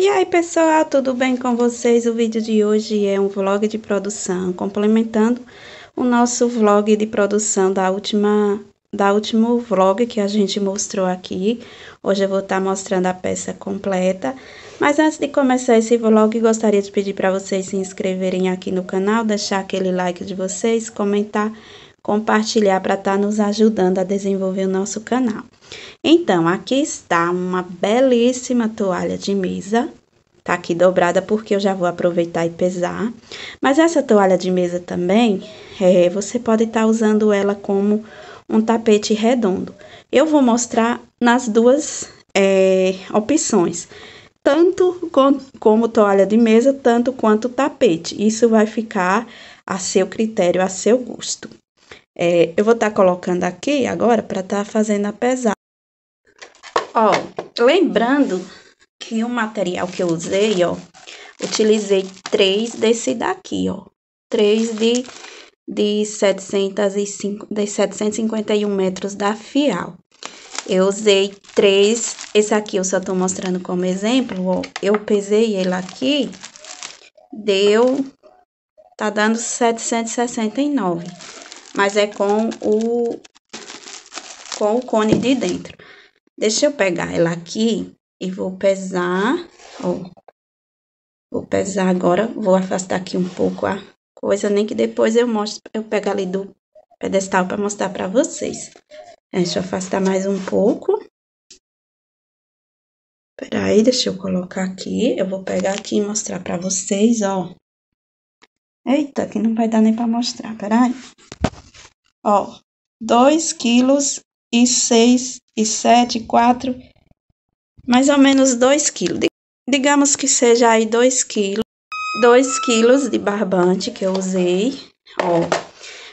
E aí pessoal, tudo bem com vocês? O vídeo de hoje é um vlog de produção, complementando o nosso vlog de produção da última da último vlog que a gente mostrou aqui. Hoje eu vou estar tá mostrando a peça completa. Mas antes de começar esse vlog, gostaria de pedir para vocês se inscreverem aqui no canal, deixar aquele like de vocês, comentar compartilhar para estar tá nos ajudando a desenvolver o nosso canal. Então, aqui está uma belíssima toalha de mesa. Tá aqui dobrada porque eu já vou aproveitar e pesar. Mas essa toalha de mesa também, é, você pode estar tá usando ela como um tapete redondo. Eu vou mostrar nas duas é, opções tanto como toalha de mesa, tanto quanto tapete. Isso vai ficar a seu critério, a seu gosto. É, eu vou estar tá colocando aqui agora para estar tá fazendo a pesada. Ó, lembrando que o material que eu usei, ó, utilizei três desse daqui, ó. Três de, de, 705, de 751 metros da Fial. Eu usei três, esse aqui eu só tô mostrando como exemplo, ó. Eu pesei ele aqui, deu, tá dando 769 mas é com o, com o cone de dentro. Deixa eu pegar ela aqui e vou pesar, ó. Vou pesar agora, vou afastar aqui um pouco a coisa, nem que depois eu mostre. eu pego ali do pedestal para mostrar para vocês. É, deixa eu afastar mais um pouco. Peraí, deixa eu colocar aqui. Eu vou pegar aqui e mostrar pra vocês, ó. Eita, que não vai dar nem pra mostrar, peraí. Ó, 2 quilos e 6 e 7, 4, mais ou menos 2 quilos. Digamos que seja aí 2 quilos. 2 quilos de barbante que eu usei, ó.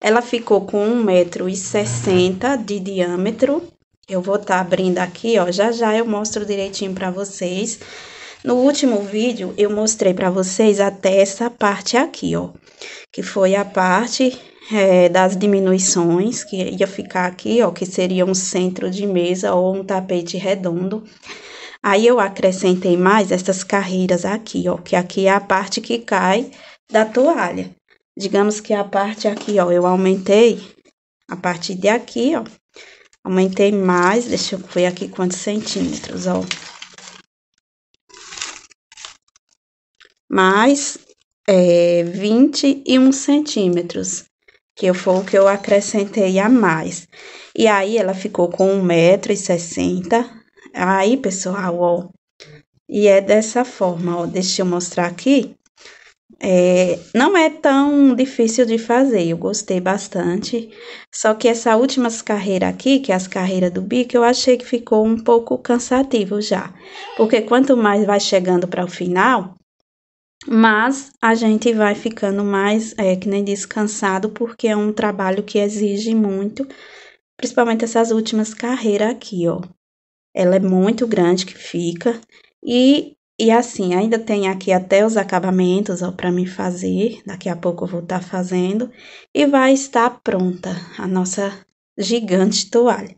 Ela ficou com 1,60m de diâmetro. Eu vou estar tá abrindo aqui, ó, já já eu mostro direitinho pra vocês. No último vídeo, eu mostrei pra vocês até essa parte aqui, ó, que foi a parte é, das diminuições, que ia ficar aqui, ó, que seria um centro de mesa ou um tapete redondo. Aí eu acrescentei mais essas carreiras aqui, ó, que aqui é a parte que cai da toalha. Digamos que a parte aqui, ó, eu aumentei a partir de aqui, ó. Aumentei mais, deixa eu ver aqui quantos centímetros, ó. Mais é, 21 centímetros que foi o que eu acrescentei a mais. E aí ela ficou com 1,60m. Aí, pessoal, ó. E é dessa forma, ó. Deixa eu mostrar aqui. É, não é tão difícil de fazer, eu gostei bastante. Só que essa última carreira aqui, que é as carreiras do bico, eu achei que ficou um pouco cansativo já. Porque quanto mais vai chegando para o final, mas a gente vai ficando mais, é, que nem descansado porque é um trabalho que exige muito, principalmente essas últimas carreiras aqui, ó. Ela é muito grande que fica e, e assim, ainda tem aqui até os acabamentos, ó, para mim fazer. Daqui a pouco eu vou estar tá fazendo e vai estar pronta a nossa gigante toalha.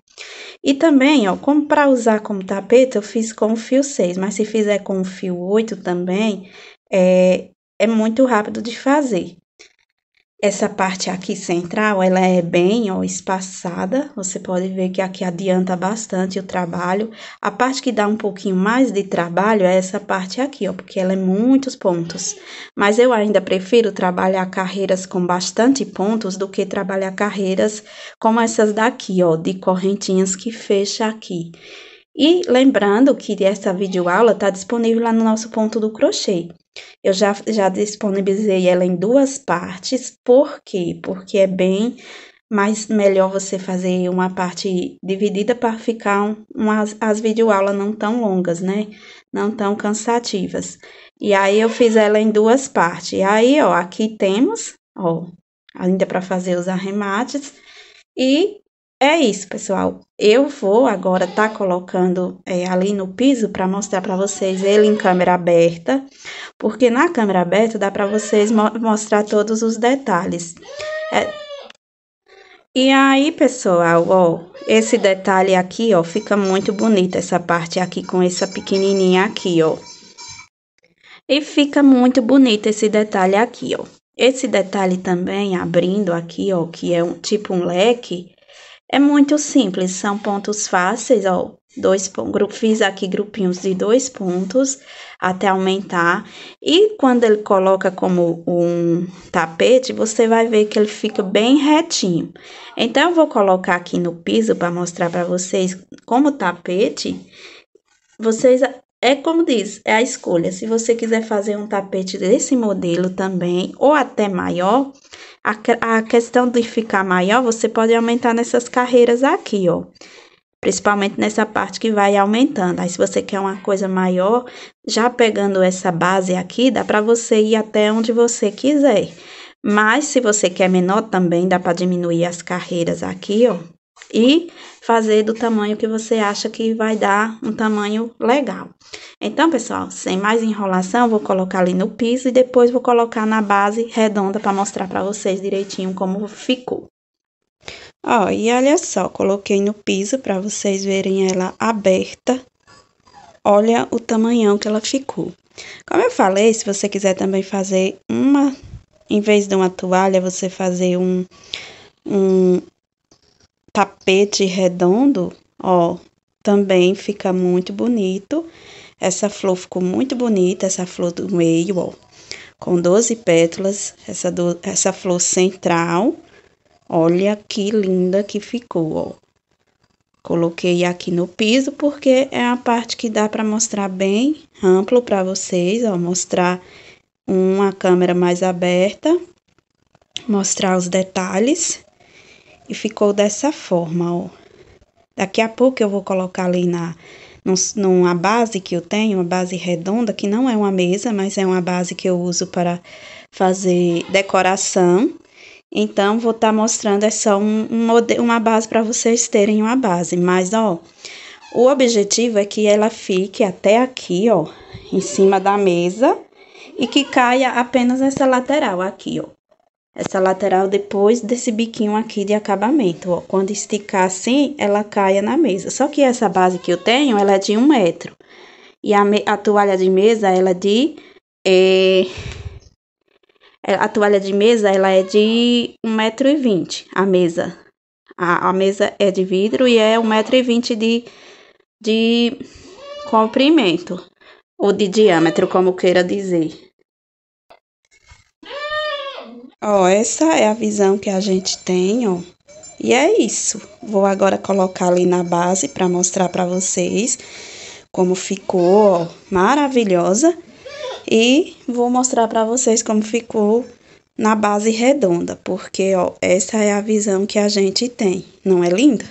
E também, ó, como para usar como tapete, eu fiz com o fio 6, mas se fizer com o fio 8 também, é, é muito rápido de fazer. Essa parte aqui central, ela é bem ó, espaçada, você pode ver que aqui adianta bastante o trabalho. A parte que dá um pouquinho mais de trabalho é essa parte aqui, ó, porque ela é muitos pontos. Mas eu ainda prefiro trabalhar carreiras com bastante pontos do que trabalhar carreiras como essas daqui, ó, de correntinhas que fecha aqui. E lembrando que essa videoaula está disponível lá no nosso ponto do crochê. Eu já, já disponibilizei ela em duas partes, por quê? Porque é bem mais melhor você fazer uma parte dividida para ficar um, umas, as videoaulas não tão longas, né? Não tão cansativas. E aí, eu fiz ela em duas partes. E aí, ó, aqui temos, ó, ainda para fazer os arremates. E é isso, pessoal. Eu vou agora tá colocando é, ali no piso para mostrar para vocês ele em câmera aberta, porque na câmera aberta dá para vocês mo mostrar todos os detalhes. É... E aí, pessoal, ó, esse detalhe aqui, ó, fica muito bonito essa parte aqui com essa pequenininha aqui, ó. E fica muito bonito esse detalhe aqui, ó. Esse detalhe também, abrindo aqui, ó, que é um tipo um leque, é muito simples, são pontos fáceis, ó. Dois, fiz aqui grupinhos de dois pontos até aumentar. E quando ele coloca como um tapete, você vai ver que ele fica bem retinho. Então, eu vou colocar aqui no piso para mostrar para vocês como tapete. Vocês é como diz, é a escolha. Se você quiser fazer um tapete desse modelo também, ou até maior, a, a questão de ficar maior, você pode aumentar nessas carreiras aqui, ó. Principalmente nessa parte que vai aumentando. Aí, se você quer uma coisa maior, já pegando essa base aqui, dá para você ir até onde você quiser. Mas, se você quer menor também, dá para diminuir as carreiras aqui, ó e fazer do tamanho que você acha que vai dar um tamanho legal. Então, pessoal, sem mais enrolação, vou colocar ali no piso e depois vou colocar na base redonda para mostrar para vocês direitinho como ficou. Ó, e olha só, coloquei no piso para vocês verem ela aberta. Olha o tamanhão que ela ficou. Como eu falei, se você quiser também fazer uma, em vez de uma toalha, você fazer um, um, tapete redondo, ó, também fica muito bonito. Essa flor ficou muito bonita, essa flor do meio, ó, com 12 pétalas, essa, do, essa flor central. Olha que linda que ficou, ó. Coloquei aqui no piso porque é a parte que dá para mostrar bem amplo para vocês, ó, mostrar uma câmera mais aberta, mostrar os detalhes. E ficou dessa forma, ó. Daqui a pouco eu vou colocar ali na numa base que eu tenho, uma base redonda, que não é uma mesa, mas é uma base que eu uso para fazer decoração. Então, vou estar tá mostrando, é só um, um uma base para vocês terem uma base. Mas, ó, o objetivo é que ela fique até aqui, ó, em cima da mesa e que caia apenas essa lateral aqui, ó essa lateral depois desse biquinho aqui de acabamento, ó. Quando esticar assim, ela caia na mesa. Só que essa base que eu tenho, ela é de um metro. E a, a toalha de mesa, ela é de... É, é, a toalha de mesa, ela é de um metro e vinte. a mesa. A, a mesa é de vidro e é um e vinte de, de comprimento. Ou de diâmetro, como queira dizer. Ó, essa é a visão que a gente tem, ó. E é isso. Vou agora colocar ali na base para mostrar para vocês como ficou, ó, maravilhosa. E vou mostrar para vocês como ficou na base redonda, porque, ó, essa é a visão que a gente tem. Não é linda?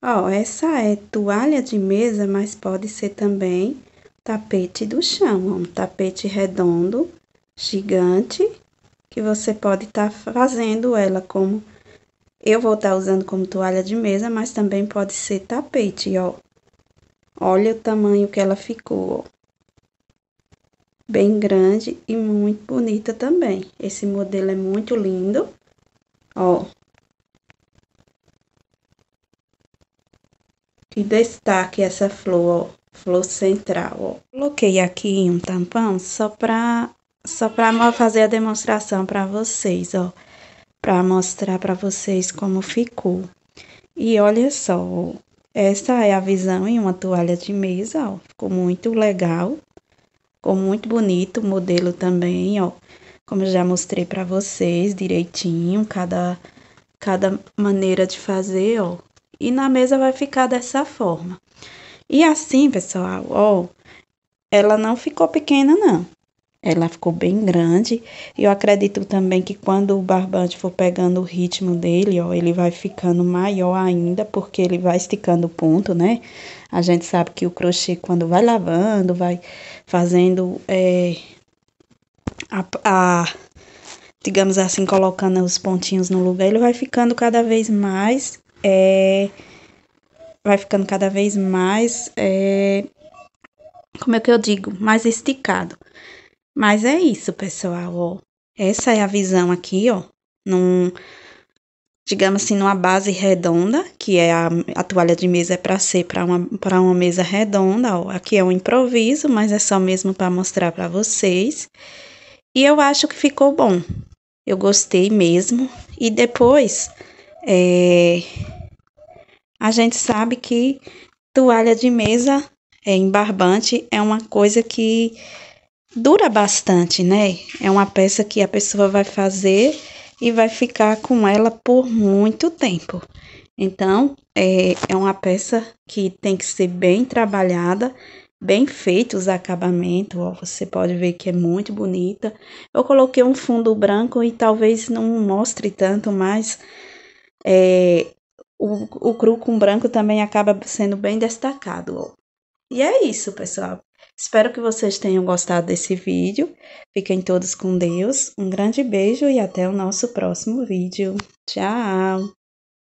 Ó, essa é toalha de mesa, mas pode ser também tapete do chão, ó, um tapete redondo, gigante, que você pode estar tá fazendo ela como eu vou estar tá usando como toalha de mesa, mas também pode ser tapete, ó. Olha o tamanho que ela ficou, ó. Bem grande e muito bonita também. Esse modelo é muito lindo, ó. Que destaque essa flor, ó. Flor central, ó. Coloquei aqui um tampão só pra só para fazer a demonstração para vocês, ó, para mostrar para vocês como ficou. E olha só, essa é a visão em uma toalha de mesa, ó, ficou muito legal, ficou muito bonito o modelo também, ó. Como eu já mostrei para vocês direitinho, cada cada maneira de fazer, ó. E na mesa vai ficar dessa forma. E assim, pessoal, ó, ela não ficou pequena não ela ficou bem grande. E eu acredito também que quando o barbante for pegando o ritmo dele, ó, ele vai ficando maior ainda, porque ele vai esticando o ponto, né? A gente sabe que o crochê, quando vai lavando, vai fazendo é, a, a digamos assim, colocando os pontinhos no lugar, ele vai ficando cada vez mais. É, vai ficando cada vez mais. É, como é que eu digo? Mais esticado. Mas é isso, pessoal, ó. Essa é a visão aqui, ó, num digamos assim numa base redonda, que é a, a toalha de mesa é para ser para uma para uma mesa redonda, ó. Aqui é um improviso, mas é só mesmo para mostrar para vocês. E eu acho que ficou bom. Eu gostei mesmo. E depois, é, a gente sabe que toalha de mesa é, em barbante é uma coisa que dura bastante, né? É uma peça que a pessoa vai fazer e vai ficar com ela por muito tempo. Então, é, é uma peça que tem que ser bem trabalhada, bem feito os acabamentos. Ó, você pode ver que é muito bonita. Eu coloquei um fundo branco e talvez não mostre tanto, mas é, o, o cru com branco também acaba sendo bem destacado. Ó. E é isso, pessoal. Espero que vocês tenham gostado desse vídeo. Fiquem todos com Deus. Um grande beijo e até o nosso próximo vídeo. Tchau!